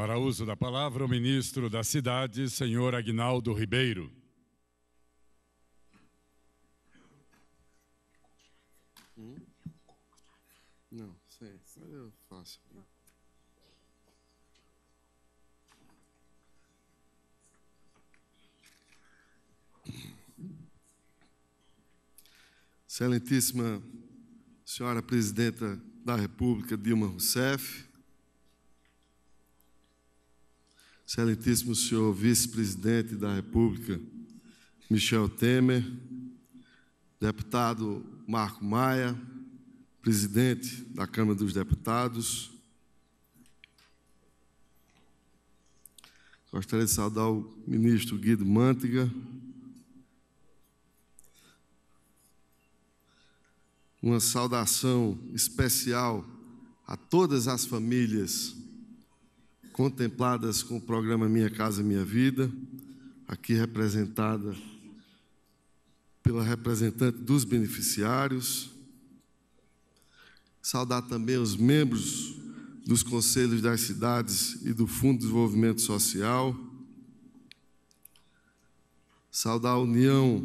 Para uso da palavra, o ministro da Cidade, senhor Agnaldo Ribeiro. Não, sei, eu faço. Excelentíssima senhora presidenta da República Dilma Rousseff, Excelentíssimo senhor vice-presidente da República, Michel Temer, deputado Marco Maia, presidente da Câmara dos Deputados. Gostaria de saudar o ministro Guido Mantega. Uma saudação especial a todas as famílias contempladas com o programa Minha Casa Minha Vida, aqui representada pela representante dos beneficiários. Saudar também os membros dos conselhos das cidades e do Fundo de Desenvolvimento Social. Saudar a União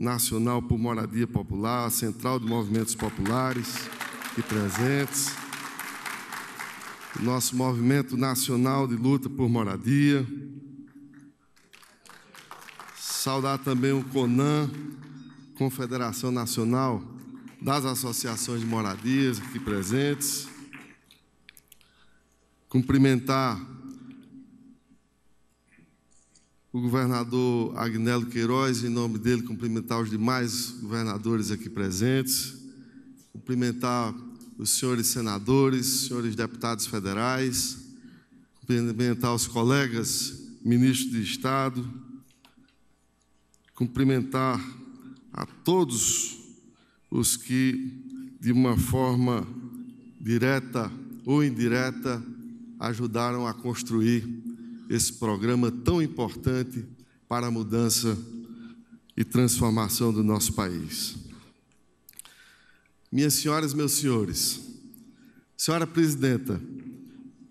Nacional por Moradia Popular, a Central de Movimentos Populares e presentes nosso movimento nacional de luta por moradia. Saudar também o CONAN, Confederação Nacional das Associações de Moradias aqui presentes. Cumprimentar o governador Agnello Queiroz, em nome dele, cumprimentar os demais governadores aqui presentes. Cumprimentar os senhores senadores, senhores deputados federais, cumprimentar os colegas ministros de Estado, cumprimentar a todos os que, de uma forma direta ou indireta, ajudaram a construir esse programa tão importante para a mudança e transformação do nosso país. Minhas senhoras, meus senhores, senhora presidenta,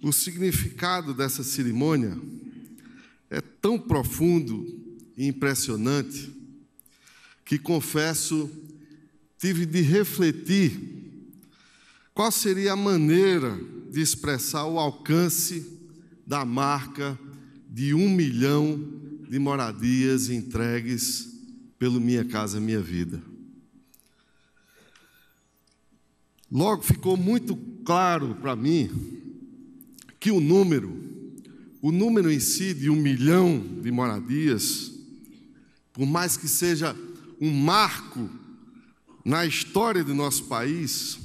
o significado dessa cerimônia é tão profundo e impressionante que confesso tive de refletir qual seria a maneira de expressar o alcance da marca de um milhão de moradias entregues pelo Minha Casa Minha Vida. Logo ficou muito claro para mim que o número, o número em si de um milhão de moradias, por mais que seja um marco na história do nosso país,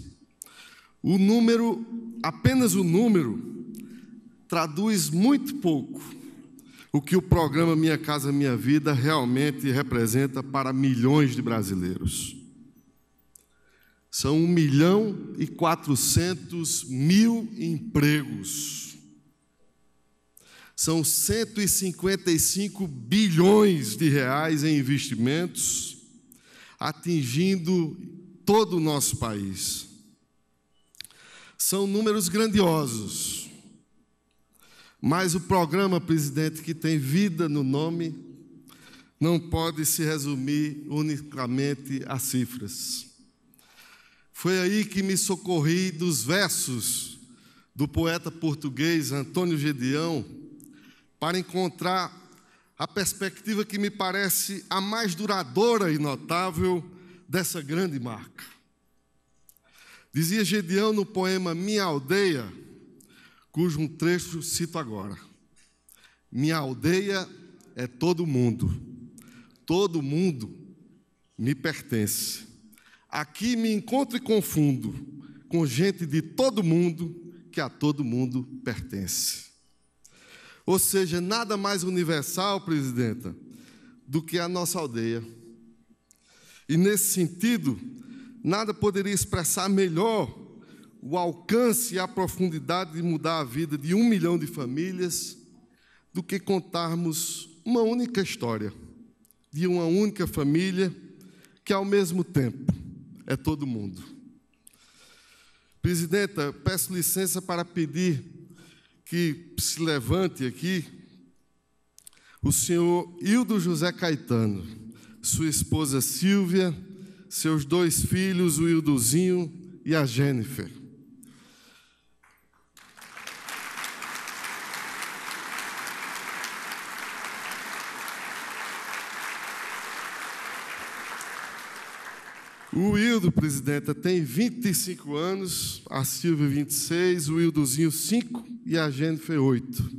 o número, apenas o número, traduz muito pouco o que o programa Minha Casa Minha Vida realmente representa para milhões de brasileiros. São 1 milhão e 400 mil empregos. São 155 bilhões de reais em investimentos, atingindo todo o nosso país. São números grandiosos. Mas o programa, presidente, que tem vida no nome, não pode se resumir unicamente a cifras. Foi aí que me socorri dos versos do poeta português Antônio Gedeão para encontrar a perspectiva que me parece a mais duradoura e notável dessa grande marca. Dizia Gedeão no poema Minha Aldeia, cujo um trecho cito agora. Minha aldeia é todo mundo. Todo mundo me pertence. Aqui me encontro e confundo com gente de todo mundo que a todo mundo pertence. Ou seja, nada mais universal, presidenta, do que a nossa aldeia. E nesse sentido, nada poderia expressar melhor o alcance e a profundidade de mudar a vida de um milhão de famílias do que contarmos uma única história de uma única família que, ao mesmo tempo, é todo mundo. Presidenta, peço licença para pedir que se levante aqui o senhor Hildo José Caetano, sua esposa Silvia, seus dois filhos, o Hildozinho e a Jennifer. O Wildo, presidenta, tem 25 anos, a Silvia 26, o Wildozinho, 5 e a Jennifer 8.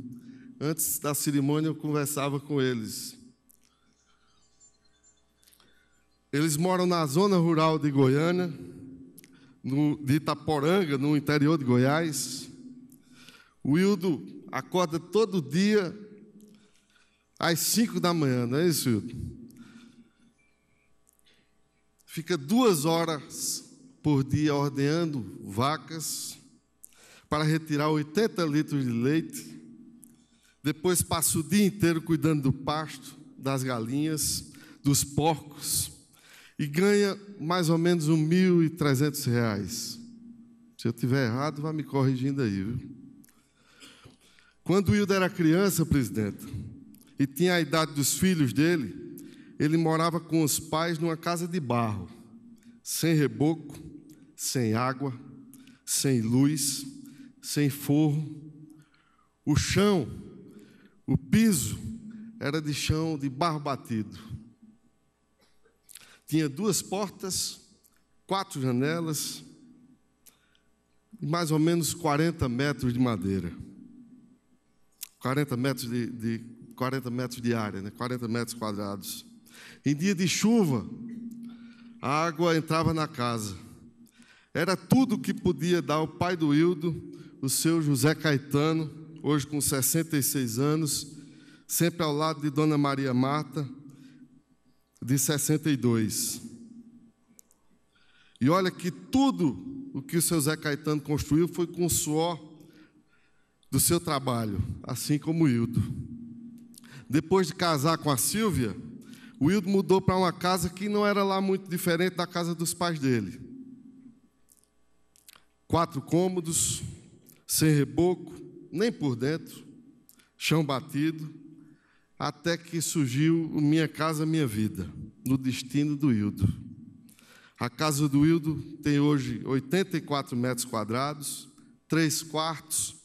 Antes da cerimônia eu conversava com eles. Eles moram na zona rural de Goiânia, no, de Itaporanga, no interior de Goiás. O Wildo acorda todo dia às 5 da manhã, não é isso, Wildo? fica duas horas por dia ordenando vacas para retirar 80 litros de leite. Depois passa o dia inteiro cuidando do pasto, das galinhas, dos porcos e ganha mais ou menos R$ 1.300. Se eu tiver errado, vá me corrigindo aí, viu? Quando o Hilda era criança, presidente, e tinha a idade dos filhos dele, ele morava com os pais numa casa de barro, sem reboco, sem água, sem luz, sem forro. O chão, o piso, era de chão de barro batido. Tinha duas portas, quatro janelas, e mais ou menos 40 metros de madeira. 40 metros de, de 40 metros de área, né? 40 metros quadrados. Em dia de chuva, a água entrava na casa. Era tudo que podia dar o pai do Hildo, o seu José Caetano, hoje com 66 anos, sempre ao lado de Dona Maria Marta, de 62. E olha que tudo o que o seu Zé Caetano construiu foi com o suor do seu trabalho, assim como o Hildo. Depois de casar com a Silvia, o Wildo mudou para uma casa que não era lá muito diferente da casa dos pais dele. Quatro cômodos, sem reboco, nem por dentro, chão batido, até que surgiu Minha Casa Minha Vida, no destino do Wildo. A casa do Wildo tem hoje 84 metros quadrados, três quartos,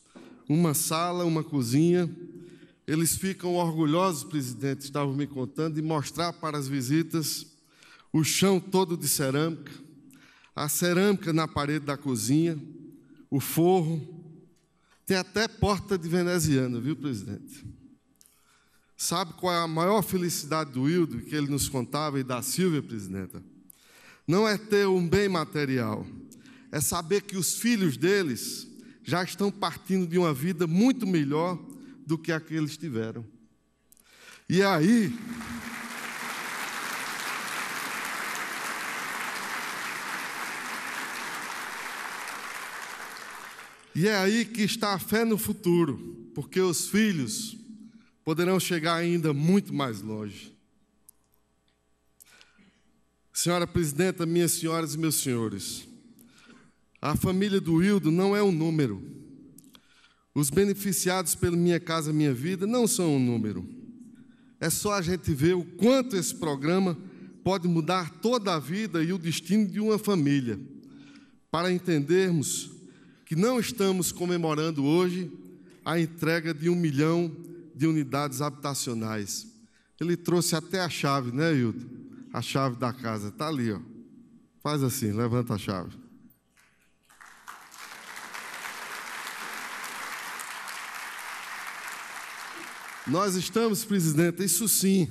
uma sala, uma cozinha eles ficam orgulhosos, presidente, estavam me contando, de mostrar para as visitas o chão todo de cerâmica, a cerâmica na parede da cozinha, o forro, tem até porta de veneziana, viu, presidente? Sabe qual é a maior felicidade do Hildo que ele nos contava e da Silvia, presidenta? Não é ter um bem material, é saber que os filhos deles já estão partindo de uma vida muito melhor do que a que eles tiveram. E aí. E é aí que está a fé no futuro, porque os filhos poderão chegar ainda muito mais longe. Senhora presidenta, minhas senhoras e meus senhores, a família do Hildo não é um número. Os beneficiados pelo Minha Casa Minha Vida não são um número. É só a gente ver o quanto esse programa pode mudar toda a vida e o destino de uma família. Para entendermos que não estamos comemorando hoje a entrega de um milhão de unidades habitacionais. Ele trouxe até a chave, né, Hildo? A chave da casa. Está ali, ó. Faz assim, levanta a chave. Nós estamos, presidente, isso sim,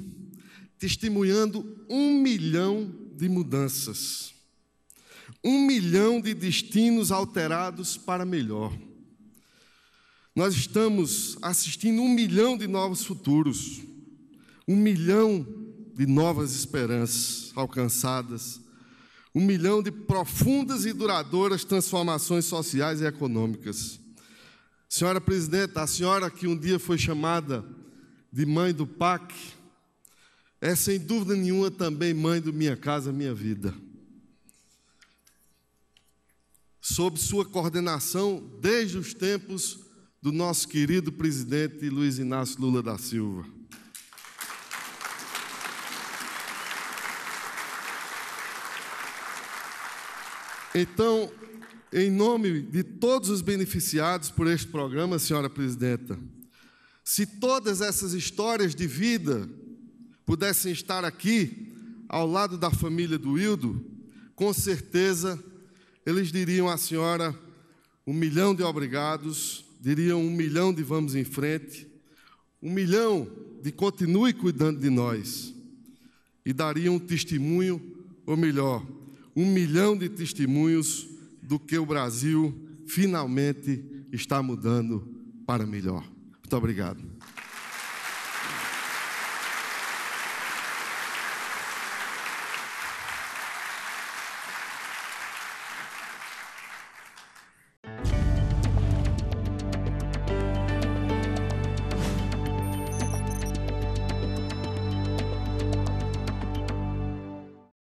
testemunhando um milhão de mudanças, um milhão de destinos alterados para melhor. Nós estamos assistindo um milhão de novos futuros, um milhão de novas esperanças alcançadas, um milhão de profundas e duradouras transformações sociais e econômicas. Senhora presidenta, a senhora que um dia foi chamada de mãe do PAC, é sem dúvida nenhuma também mãe do Minha Casa Minha Vida. Sob sua coordenação desde os tempos do nosso querido presidente Luiz Inácio Lula da Silva. Então, em nome de todos os beneficiados por este programa, senhora presidenta, se todas essas histórias de vida pudessem estar aqui, ao lado da família do Hildo, com certeza eles diriam à senhora um milhão de obrigados, diriam um milhão de vamos em frente, um milhão de continue cuidando de nós, e dariam um testemunho, ou melhor, um milhão de testemunhos do que o Brasil finalmente está mudando para melhor. Muito obrigado.